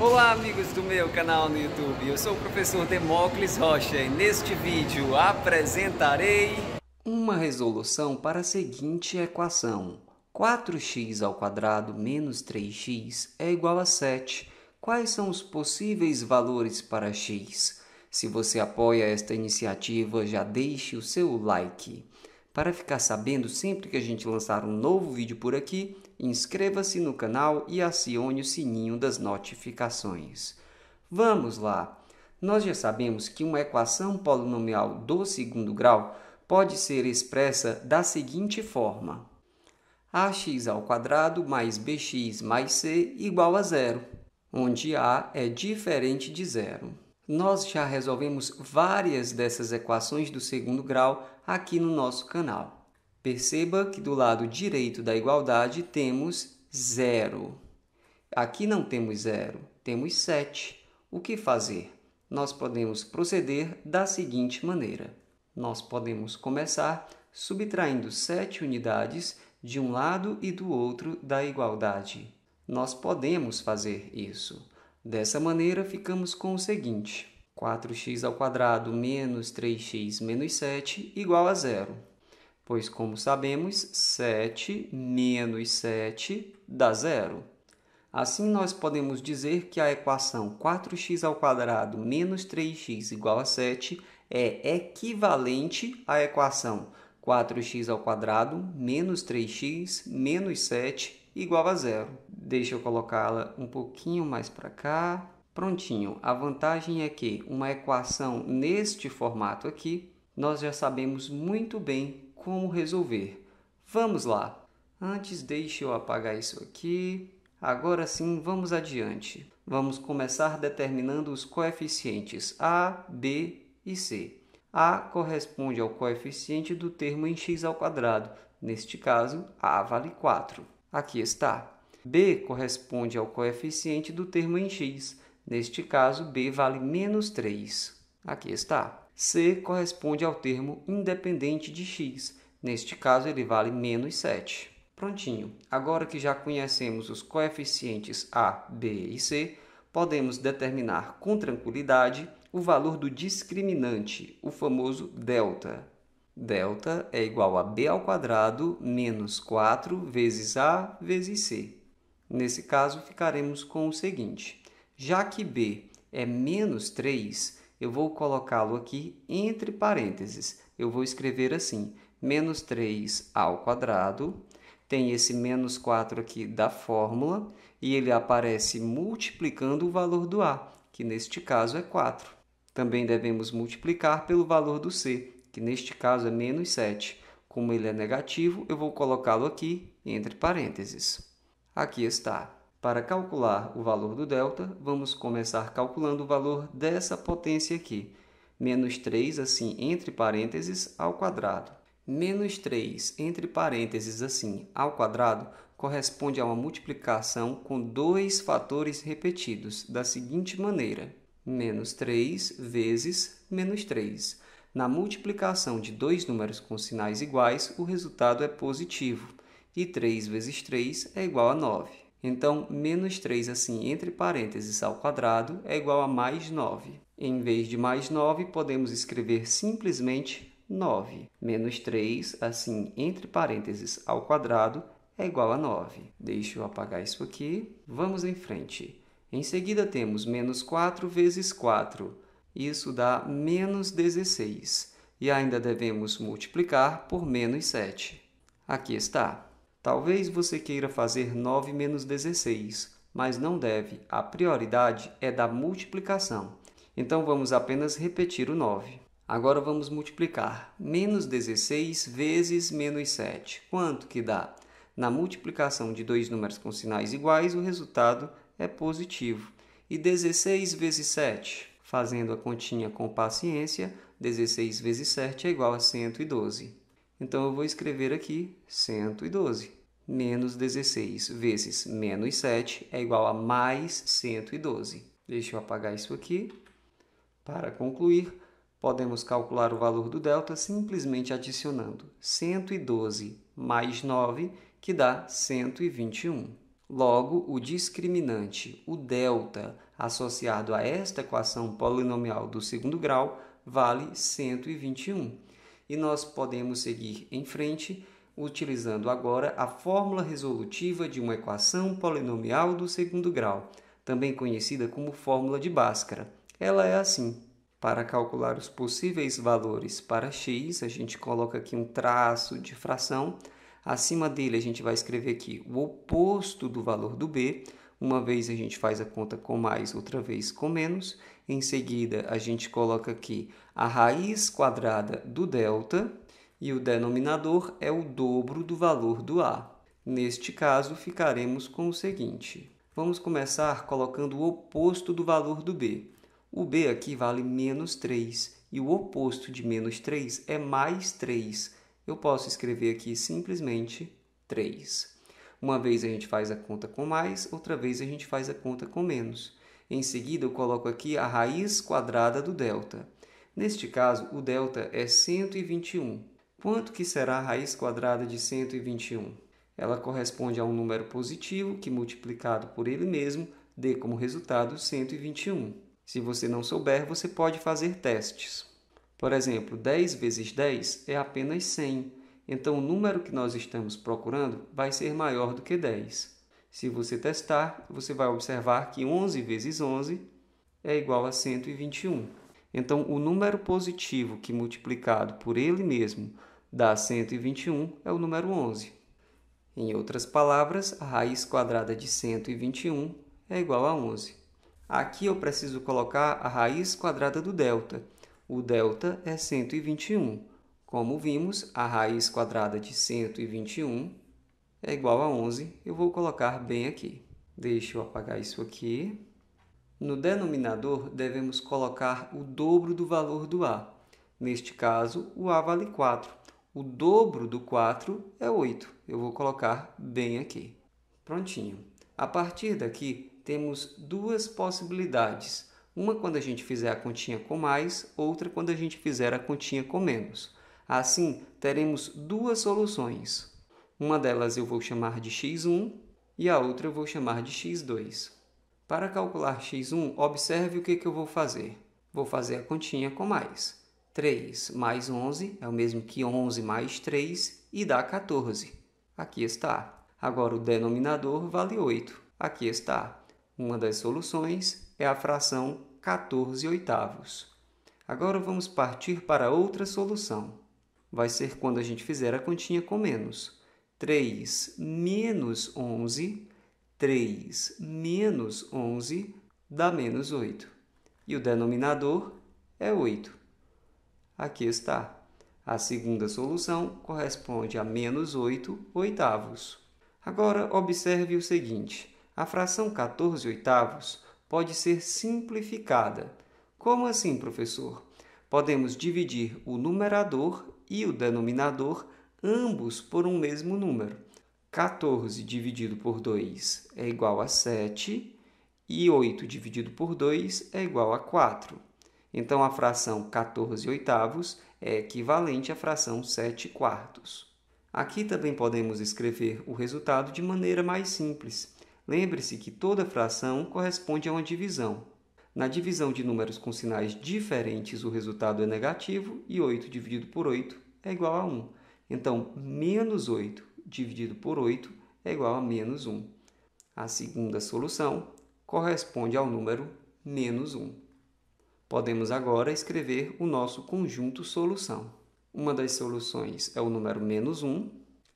Olá amigos do meu canal no YouTube, eu sou o professor Demócles Rocha e neste vídeo apresentarei uma resolução para a seguinte equação. 4x ao quadrado menos 3x é igual a 7. Quais são os possíveis valores para x? Se você apoia esta iniciativa, já deixe o seu like. Para ficar sabendo sempre que a gente lançar um novo vídeo por aqui, inscreva-se no canal e acione o sininho das notificações. Vamos lá! Nós já sabemos que uma equação polinomial do segundo grau pode ser expressa da seguinte forma: ax ao quadrado mais bx mais c igual a zero, onde a é diferente de zero. Nós já resolvemos várias dessas equações do segundo grau aqui no nosso canal. Perceba que do lado direito da igualdade temos zero. Aqui não temos zero, temos 7. O que fazer? Nós podemos proceder da seguinte maneira. Nós podemos começar subtraindo 7 unidades de um lado e do outro da igualdade. Nós podemos fazer isso. Dessa maneira, ficamos com o seguinte. 4x ao quadrado menos 3x menos 7 igual a zero pois, como sabemos, 7 menos 7 dá zero. Assim, nós podemos dizer que a equação 4x² menos 3x igual a 7 é equivalente à equação 4x² menos 3x menos 7 igual a zero. Deixa eu colocá-la um pouquinho mais para cá. Prontinho, a vantagem é que uma equação neste formato aqui, nós já sabemos muito bem como resolver. Vamos lá! Antes deixe eu apagar isso aqui. Agora sim, vamos adiante. Vamos começar determinando os coeficientes A, B e C. A corresponde ao coeficiente do termo em x ao quadrado. Neste caso, A vale 4. Aqui está. B corresponde ao coeficiente do termo em x. Neste caso, B vale menos 3. Aqui está. C corresponde ao termo independente de x. Neste caso, ele vale menos 7. Prontinho. Agora que já conhecemos os coeficientes A, B e C, podemos determinar com tranquilidade o valor do discriminante, o famoso delta. Delta é igual a b ao quadrado menos 4 vezes a vezes c. Nesse caso, ficaremos com o seguinte: já que b é menos 3, eu vou colocá-lo aqui entre parênteses. Eu vou escrever assim: menos 3 ao quadrado. Tem esse menos 4 aqui da fórmula e ele aparece multiplicando o valor do A, que neste caso é 4. Também devemos multiplicar pelo valor do C, que neste caso é menos 7. Como ele é negativo, eu vou colocá-lo aqui entre parênteses. Aqui está. Para calcular o valor do delta, vamos começar calculando o valor dessa potência aqui, menos 3, assim, entre parênteses, ao quadrado. Menos 3, entre parênteses, assim, ao quadrado, corresponde a uma multiplicação com dois fatores repetidos, da seguinte maneira. Menos 3 vezes menos 3. Na multiplicação de dois números com sinais iguais, o resultado é positivo, e 3 vezes 3 é igual a 9. Então, menos 3 assim entre parênteses ao quadrado é igual a mais 9. Em vez de mais 9, podemos escrever simplesmente 9. Menos 3, assim entre parênteses ao quadrado, é igual a 9. Deixa eu apagar isso aqui. Vamos em frente. Em seguida, temos menos 4 vezes 4. Isso dá menos 16. E ainda devemos multiplicar por menos 7. Aqui está. Talvez você queira fazer 9 menos 16, mas não deve. A prioridade é da multiplicação. Então, vamos apenas repetir o 9. Agora, vamos multiplicar. Menos 16 vezes menos 7. Quanto que dá? Na multiplicação de dois números com sinais iguais, o resultado é positivo. E 16 vezes 7? Fazendo a continha com paciência, 16 vezes 7 é igual a 112. Então, eu vou escrever aqui 112 menos 16 vezes menos 7 é igual a mais 112. Deixa eu apagar isso aqui. Para concluir, podemos calcular o valor do delta simplesmente adicionando 112 mais 9, que dá 121. Logo, o discriminante, o delta, associado a esta equação polinomial do segundo grau, vale 121. E nós podemos seguir em frente utilizando agora a fórmula resolutiva de uma equação polinomial do segundo grau, também conhecida como fórmula de Bhaskara. Ela é assim: para calcular os possíveis valores para x, a gente coloca aqui um traço de fração. Acima dele, a gente vai escrever aqui o oposto do valor do b. Uma vez a gente faz a conta com mais, outra vez com menos. Em seguida, a gente coloca aqui a raiz quadrada do delta, e o denominador é o dobro do valor do A. Neste caso, ficaremos com o seguinte. Vamos começar colocando o oposto do valor do B. O B aqui vale menos 3 e o oposto de menos 3 é mais 3. Eu posso escrever aqui simplesmente 3. Uma vez a gente faz a conta com mais, outra vez a gente faz a conta com menos. Em seguida, eu coloco aqui a raiz quadrada do delta. Neste caso, o delta é 121. Quanto que será a raiz quadrada de 121? Ela corresponde a um número positivo que, multiplicado por ele mesmo, dê como resultado 121. Se você não souber, você pode fazer testes. Por exemplo, 10 vezes 10 é apenas 100, então o número que nós estamos procurando vai ser maior do que 10. Se você testar, você vai observar que 11 vezes 11 é igual a 121. Então, o número positivo que multiplicado por ele mesmo dá 121 é o número 11. Em outras palavras, a raiz quadrada de 121 é igual a 11. Aqui eu preciso colocar a raiz quadrada do delta. O delta é 121. Como vimos, a raiz quadrada de 121 é igual a 11. Eu vou colocar bem aqui. Deixa eu apagar isso aqui. No denominador, devemos colocar o dobro do valor do a. Neste caso, o a vale 4. O dobro do 4 é 8. Eu vou colocar bem aqui. Prontinho. A partir daqui, temos duas possibilidades. Uma quando a gente fizer a continha com mais, outra quando a gente fizer a continha com menos. Assim, teremos duas soluções. Uma delas eu vou chamar de x1 e a outra eu vou chamar de x2. Para calcular x1, observe o que, que eu vou fazer. Vou fazer a continha com mais. 3 mais 11 é o mesmo que 11 mais 3 e dá 14. Aqui está. Agora, o denominador vale 8. Aqui está. Uma das soluções é a fração 14 oitavos. Agora, vamos partir para outra solução. Vai ser quando a gente fizer a continha com menos. 3 menos 11, 3 menos 11 dá menos 8. E o denominador é 8. Aqui está. A segunda solução corresponde a menos 8 oitavos. Agora, observe o seguinte. A fração 14 oitavos pode ser simplificada. Como assim, professor? Podemos dividir o numerador e o denominador, ambos por um mesmo número. 14 dividido por 2 é igual a 7 e 8 dividido por 2 é igual a 4. Então, a fração 14 oitavos é equivalente à fração 7 quartos. Aqui também podemos escrever o resultado de maneira mais simples. Lembre-se que toda fração corresponde a uma divisão. Na divisão de números com sinais diferentes, o resultado é negativo e 8 dividido por 8 é igual a 1. Então, menos 8 dividido por 8 é igual a menos 1. A segunda solução corresponde ao número menos 1. Podemos agora escrever o nosso conjunto solução. Uma das soluções é o número menos 1,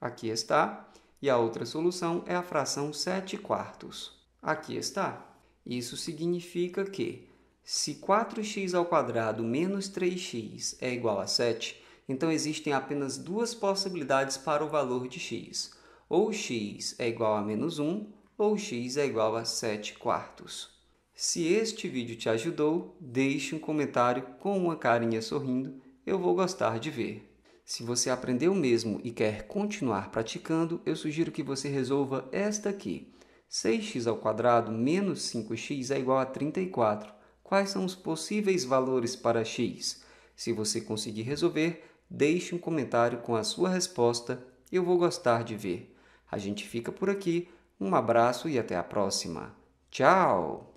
aqui está, e a outra solução é a fração 7 quartos, aqui está. Isso significa que, se 4x menos 3x é igual a 7, então existem apenas duas possibilidades para o valor de x. Ou x é igual a menos 1, ou x é igual a 7 quartos. Se este vídeo te ajudou, deixe um comentário com uma carinha sorrindo, eu vou gostar de ver. Se você aprendeu mesmo e quer continuar praticando, eu sugiro que você resolva esta aqui. 6x ao quadrado menos 5x é igual a 34. Quais são os possíveis valores para x? Se você conseguir resolver, deixe um comentário com a sua resposta, eu vou gostar de ver. A gente fica por aqui, um abraço e até a próxima. Tchau!